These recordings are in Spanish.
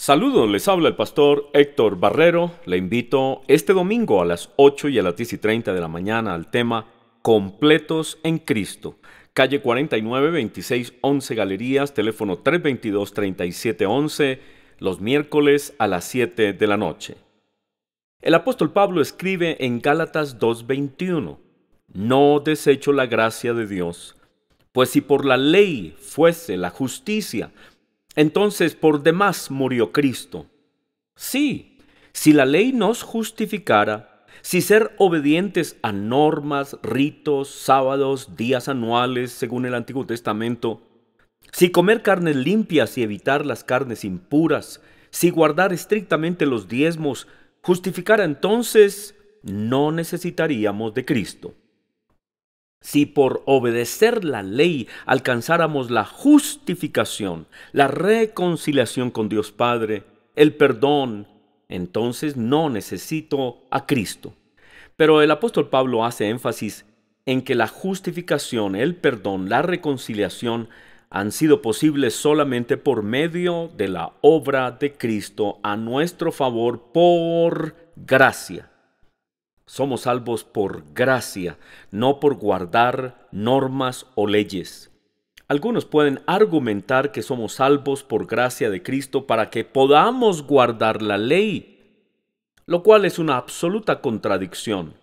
Saludos, les habla el pastor Héctor Barrero. Le invito este domingo a las 8 y a las 10 y 30 de la mañana al tema Completos en Cristo. Calle 49, 26, 11 Galerías, teléfono 322-3711, los miércoles a las 7 de la noche. El apóstol Pablo escribe en Gálatas 2:21, No desecho la gracia de Dios, pues si por la ley fuese la justicia entonces por demás murió Cristo. Sí, si la ley nos justificara, si ser obedientes a normas, ritos, sábados, días anuales, según el Antiguo Testamento, si comer carnes limpias y evitar las carnes impuras, si guardar estrictamente los diezmos, justificara entonces, no necesitaríamos de Cristo. Si por obedecer la ley alcanzáramos la justificación, la reconciliación con Dios Padre, el perdón, entonces no necesito a Cristo. Pero el apóstol Pablo hace énfasis en que la justificación, el perdón, la reconciliación han sido posibles solamente por medio de la obra de Cristo a nuestro favor por gracia somos salvos por gracia, no por guardar normas o leyes. Algunos pueden argumentar que somos salvos por gracia de Cristo para que podamos guardar la ley, lo cual es una absoluta contradicción.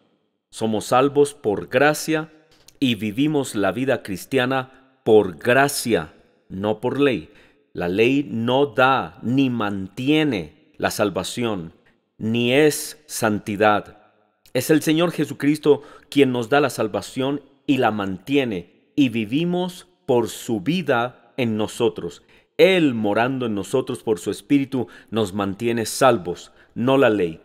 Somos salvos por gracia y vivimos la vida cristiana por gracia, no por ley. La ley no da ni mantiene la salvación, ni es santidad. Es el Señor Jesucristo quien nos da la salvación y la mantiene, y vivimos por su vida en nosotros. Él morando en nosotros por su Espíritu nos mantiene salvos, no la ley.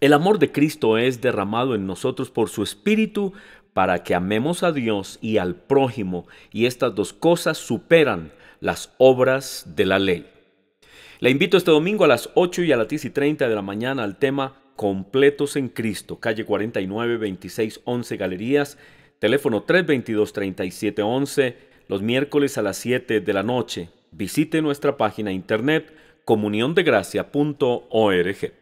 El amor de Cristo es derramado en nosotros por su Espíritu para que amemos a Dios y al prójimo, y estas dos cosas superan las obras de la ley. Le invito este domingo a las 8 y a las 10 y 30 de la mañana al tema completos en Cristo, calle 49, 26, 11 Galerías, teléfono 322-3711, los miércoles a las 7 de la noche. Visite nuestra página internet comuniondegracia.org.